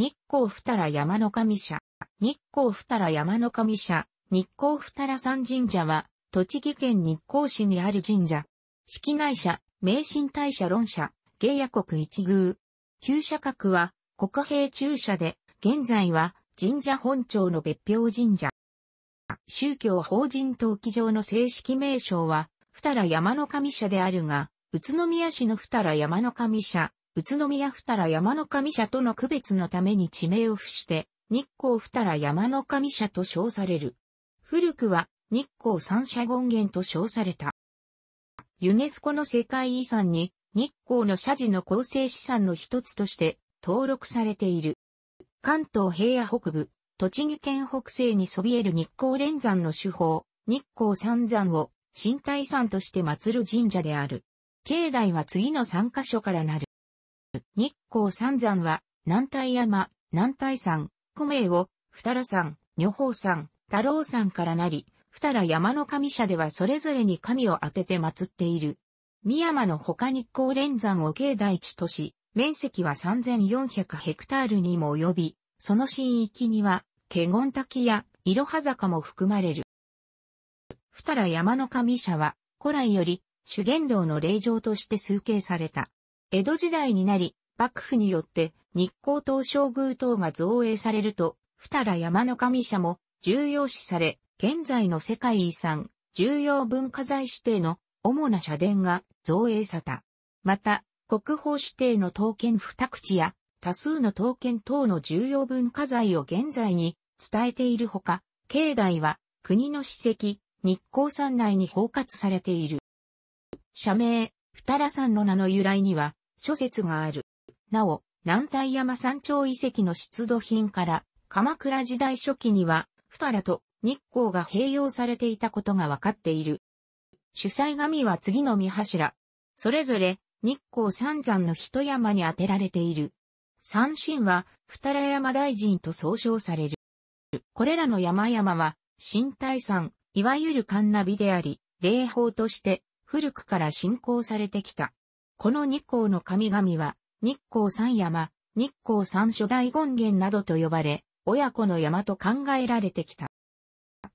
日光二良山の神社。日光二良山の神社、日光二良山神社は、栃木県日光市にある神社。式内社、名神大社論社、芸屋国一宮。旧社格は、国兵中社で、現在は、神社本庁の別表神社。宗教法人登記上の正式名称は、二良山の神社であるが、宇都宮市の二良山の神社、宇都宮二良山の神社との区別のために地名を付して、日光二良山の神社と称される。古くは日光三社権現と称された。ユネスコの世界遺産に日光の社寺の構成資産の一つとして登録されている。関東平野北部、栃木県北西にそびえる日光連山の手法、日光三山を新体山として祀る神社である。境内は次の三箇所からなる。日光三山は、南大山、南大山、古名を、二良山、女宝山、太郎山からなり、二良山の神社ではそれぞれに神を当てて祀っている。三山の他日光連山を境内地とし、面積は3400ヘクタールにも及び、その新域には、華厳滝や、いろは坂も含まれる。二良山の神社は、古来より、修験道の霊場として崇敬された。江戸時代になり、幕府によって日光東照宮等が造営されると、二良山の神社も重要視され、現在の世界遺産、重要文化財指定の主な社殿が造営された。また、国宝指定の刀剣二口や多数の刀剣等の重要文化財を現在に伝えているほか、境内は国の史跡、日光山内に包括されている。社名、二良山の名の由来には、諸説がある。なお、南大山山頂遺跡の出土品から、鎌倉時代初期には、二たらと日光が併用されていたことが分かっている。主催神は次の三柱。それぞれ、日光三山の一山に当てられている。三神は、二ら山大臣と総称される。これらの山々は、新大山、いわゆる神ナビであり、霊峰として、古くから信仰されてきた。この日光の神々は、日光三山、日光三初代権現などと呼ばれ、親子の山と考えられてきた。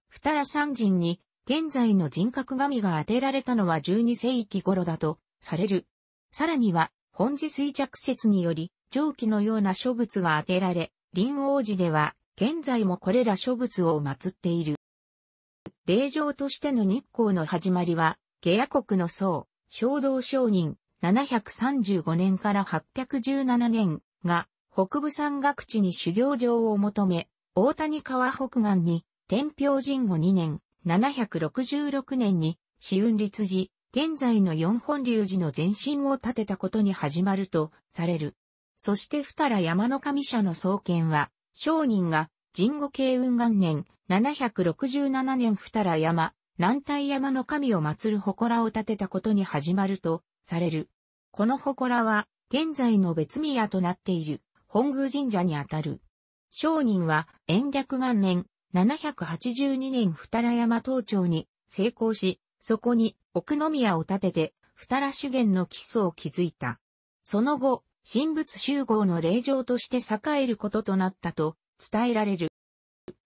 二良三人に、現在の人格神が当てられたのは12世紀頃だと、される。さらには、本次衰弱説により、蒸気のような諸仏が当てられ、林王寺では、現在もこれら諸仏を祀っている。霊場としての日光の始まりは、下野国の僧、小道商人、735年から817年が北部山岳地に修行場を求め、大谷川北岸に天平神後2年、766年に死雲立寺、現在の四本龍寺の前身を建てたことに始まるとされる。そして二良山の神社の創建は、商人が神後慶雲元年、767年二良山、南大山の神を祀る祠を建てたことに始まるとされる。この祠は、現在の別宮となっている、本宮神社にあたる。商人は、延暦元年、782年二良山東町に成功し、そこに奥宮を建てて、二良修験の基礎を築いた。その後、神仏集合の霊場として栄えることとなったと伝えられる。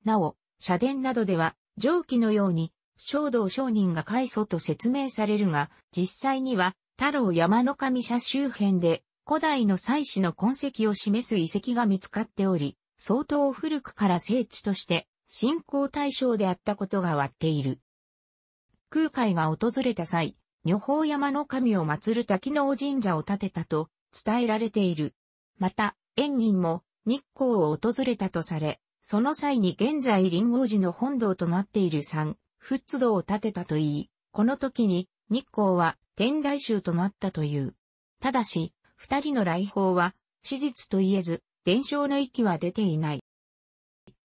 なお、社殿などでは、上記のように、小道商人が開祖と説明されるが、実際には、太郎山の神社周辺で古代の祭祀の痕跡を示す遺跡が見つかっており、相当古くから聖地として信仰対象であったことが割っている。空海が訪れた際、女宝山の神を祀る滝の神社を建てたと伝えられている。また、縁人も日光を訪れたとされ、その際に現在林王寺の本堂となっている山、仏堂を建てたといい、この時に日光は天台宗となったという。ただし、二人の来訪は、史実と言えず、伝承の域は出ていない。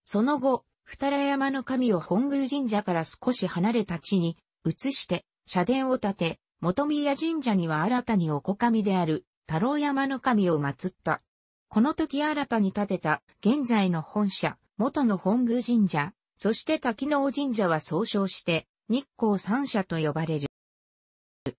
その後、二良山の神を本宮神社から少し離れた地に移して社殿を建て、元宮神社には新たにおこかみである太郎山の神を祀った。この時新たに建てた現在の本社、元の本宮神社、そして滝野神社は総称して日光三社と呼ばれる。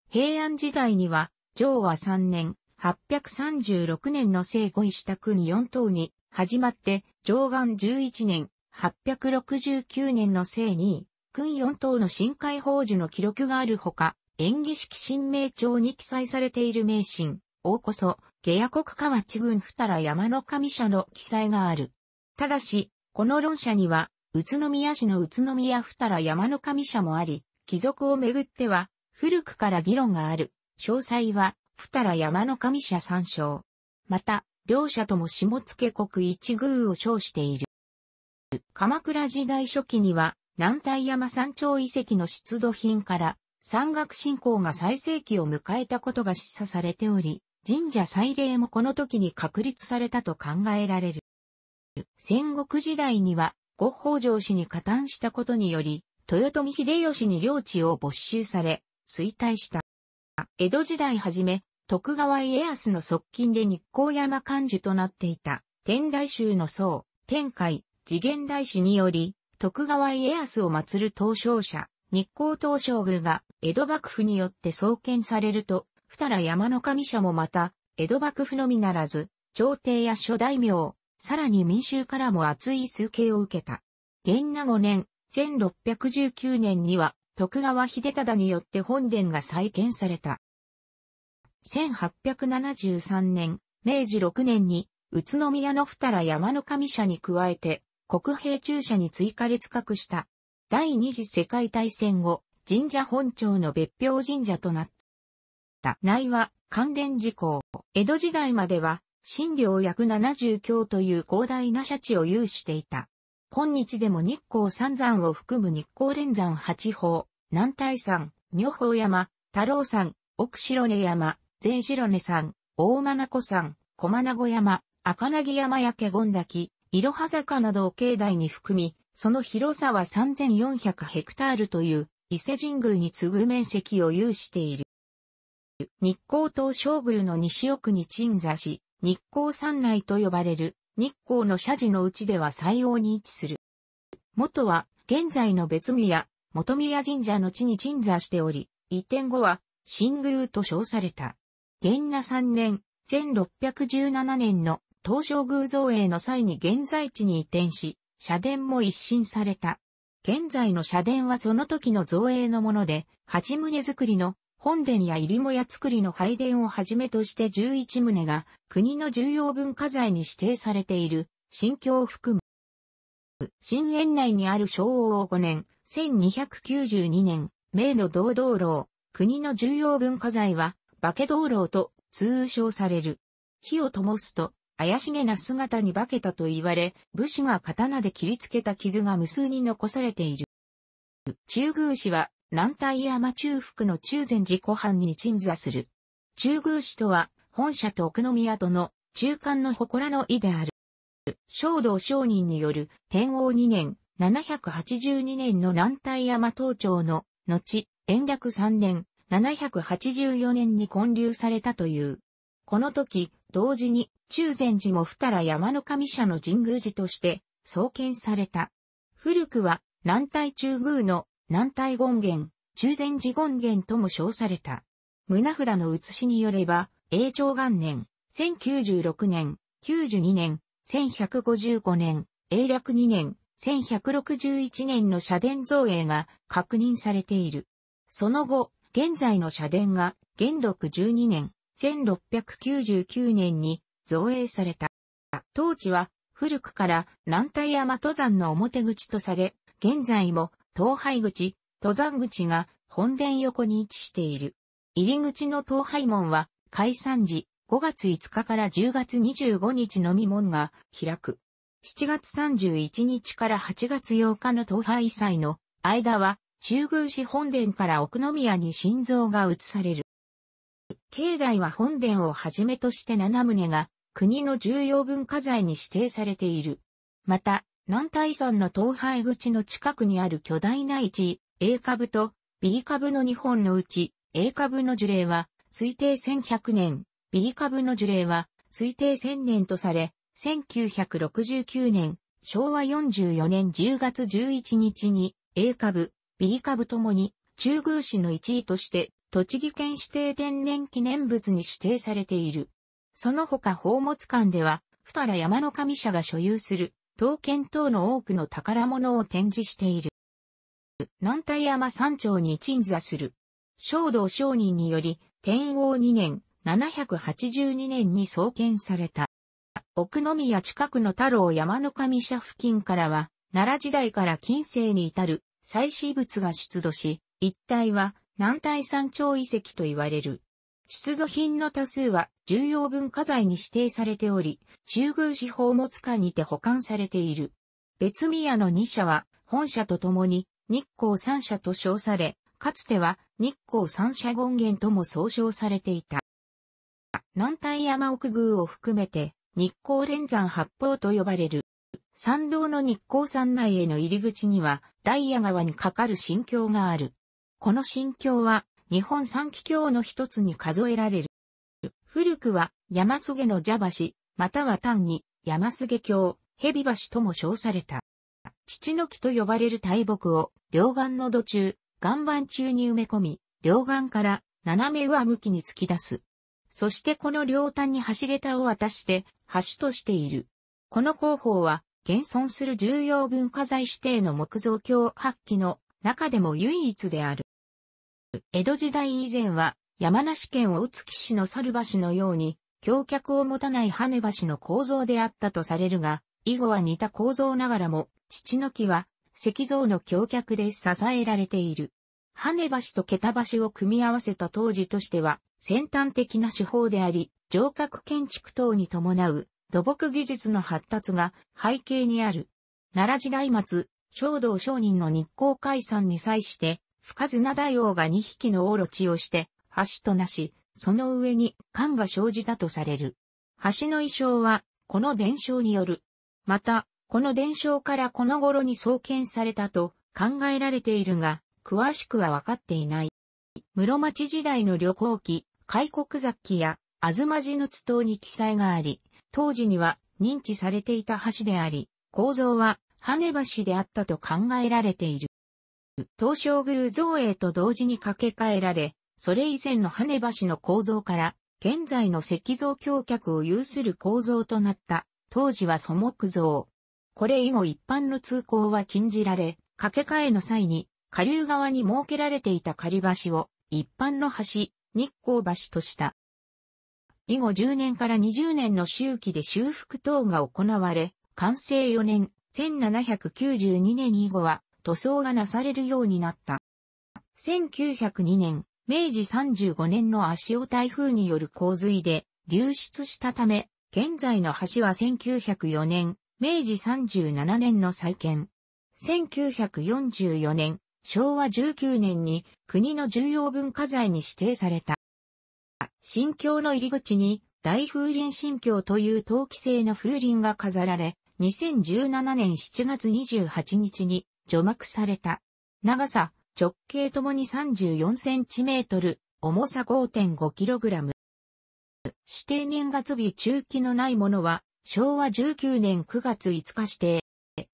平安時代には、上和3年、836年の聖五位下国四等に始まって、上岸11年、869年の聖二位、君四等の深海宝珠の記録があるほか、演技式新名帳に記載されている名神、王こそ、下野国河内郡二良山の神社の記載がある。ただし、この論者には、宇都宮市の宇都宮二良山の神社もあり、貴族をめぐっては、古くから議論がある。詳細は、二良山の神社参照。また、両者とも下野国一宮を称している。鎌倉時代初期には、南大山山頂遺跡の出土品から、山岳信仰が最盛期を迎えたことが示唆されており、神社祭礼もこの時に確立されたと考えられる。戦国時代には、五法上氏に加担したことにより、豊臣秀吉に領地を没収され、衰退した。江戸時代はじめ、徳川家康の側近で日光山幹事となっていた、天台宗の僧、天海、次元大師により、徳川家康を祀る東照社、日光東照宮が江戸幕府によって創建されると、二良山の神社もまた、江戸幕府のみならず、朝廷や諸大名、さらに民衆からも熱い崇敬を受けた。元那5年、1619年には徳川秀忠によって本殿が再建された。1873年、明治6年に、宇都宮の二良山の神社に加えて、国兵中社に追加列格した。第二次世界大戦後、神社本庁の別表神社となった。内は関連事項。江戸時代までは、新領約70教という広大な社地を有していた。今日でも日光三山を含む日光連山八峰、南大山、女峰山、太郎山、奥白根山、善白根山、大真子山、小真子山、赤薙山やけ権滝、いろは坂などを境内に含み、その広さは3400ヘクタールという伊勢神宮に次ぐ面積を有している。日光東照宮の西奥に鎮座し、日光山内と呼ばれる日光の社寺のうちでは採用に位置する。元は、現在の別宮、元宮神社の地に鎮座しており、移転後は、新宮と称された。元那3年、1617年の東照宮造営の際に現在地に移転し、社殿も一新された。現在の社殿はその時の造営のもので、八棟造りの本殿や入母屋造りの拝殿をはじめとして11棟が国の重要文化財に指定されている新京を含む。新園内にある昭和5年、1292年、明の道道路、国の重要文化財は、化け道路と通称される。火を灯すと、怪しげな姿に化けたと言われ、武士が刀で切りつけた傷が無数に残されている。中宮市は南大山中腹の中禅寺湖畔に鎮座する。中宮寺とは、本社と奥宮との中間の祠の意である。正道商人による天王2年、782年の南大山東町の後、延暦3年、784年に建立されたという。この時、同時に中禅寺も二良山の神社の神宮寺として創建された。古くは南大中宮の南体権現、中禅寺権現とも称された。胸札の写しによれば、永長元年、1096年、92年、1155年、永略2年、1161年の社殿造営が確認されている。その後、現在の社殿が元禄12年、1699年に造営された。当地は古くから南太山登山の表口とされ、現在も東廃口、登山口が本殿横に位置している。入り口の東廃門は、開山時、5月5日から10月25日のみ門が開く。7月31日から8月8日の東廃祭の間は、中宮市本殿から奥宮に心臓が移される。境内は本殿をはじめとして7棟が国の重要文化財に指定されている。また、南大山の東廃口の近くにある巨大な一 A 株と B 株の2本のうち A 株の樹齢は推定1100年、B 株の樹齢は推定1000年とされ、1969年、昭和44年10月11日に A 株、B 株ともに中宮市の一位として栃木県指定天然記念物に指定されている。その他宝物館では、二ら山の神社が所有する刀剣等の多くの宝物を展示している。南大山山頂に鎮座する。正道商人により、天王2年、782年に創建された。奥宮近くの太郎山の神社付近からは、奈良時代から近世に至る祭祀物が出土し、一帯は南大山頂遺跡と言われる。出土品の多数は重要文化財に指定されており、中宮市宝物館にて保管されている。別宮の2社は本社とともに日光三社と称され、かつては日光三社権現とも総称されていた。南丹山奥宮を含めて日光連山八方と呼ばれる。参道の日光山内への入り口にはダイヤ川に架かる神橋がある。この神橋は日本三奇境の一つに数えられる。古くは山菅の蛇橋、または単に山菅峡、蛇橋とも称された。父の木と呼ばれる大木を両岸の土中、岩盤中に埋め込み、両岸から斜め上向きに突き出す。そしてこの両端に橋桁を渡して橋としている。この工法は現存する重要文化財指定の木造橋発揮の中でも唯一である。江戸時代以前は山梨県大月市の猿橋のように橋脚を持たない羽橋の構造であったとされるが、以後は似た構造ながらも、父の木は石像の橋脚で支えられている。羽橋と桁橋を組み合わせた当時としては先端的な手法であり、城郭建築等に伴う土木技術の発達が背景にある。奈良時代末、正道商人の日光解散に際して、深綱大王が2匹のオロチをして、橋となし、その上に艦が生じたとされる。橋の衣装は、この伝承による。また、この伝承からこの頃に創建されたと考えられているが、詳しくはわかっていない。室町時代の旅行記、開国雑記や、あずまじの津島に記載があり、当時には認知されていた橋であり、構造は跳ね橋であったと考えられている。東照宮造営と同時に掛け替えられ、それ以前の羽橋の構造から、現在の石造橋脚を有する構造となった、当時は素木造。これ以後一般の通行は禁じられ、掛け替えの際に、下流側に設けられていた仮橋を、一般の橋、日光橋とした。以後10年から20年の周期で修復等が行われ、完成4年、1792年以後は、塗装がなされるようになった。1902年、明治35年の足尾台風による洪水で流出したため、現在の橋は1904年、明治37年の再建。1944年、昭和19年に国の重要文化財に指定された。新橋の入り口に大風林新橋という陶器製の風鈴が飾られ、2017年7月28日に除幕された。長さ、直径ともに3 4トル、重さ5 5ラム。指定年月日中期のないものは、昭和19年9月5日指定。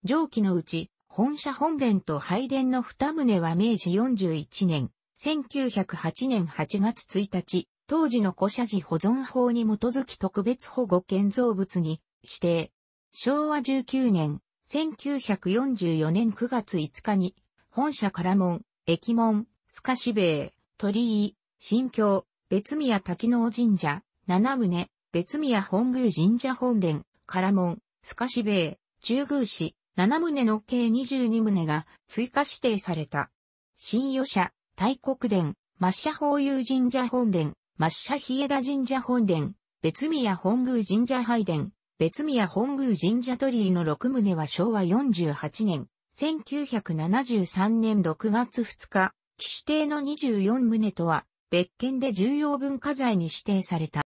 上記のうち、本社本殿と拝殿の二棟は明治41年、1908年8月1日、当時の古社寺保存法に基づき特別保護建造物に指定。昭和19年、1944年9月5日に、本社から門、駅門、すか市米、鳥居、新京、別宮滝能神社、七棟、別宮本宮神社本殿、から門、すか市米、中宮市、七棟の計22棟が追加指定された。新予社、大国殿、抹茶法友神社本殿、抹茶日枝神社本殿、別宮本宮神社拝殿、別宮本宮神社鳥居の6棟は昭和48年、1973年6月2日、騎士邸の24棟とは、別件で重要文化財に指定された。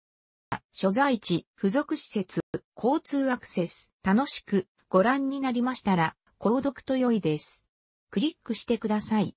所在地、付属施設、交通アクセス、楽しくご覧になりましたら、購読と良いです。クリックしてください。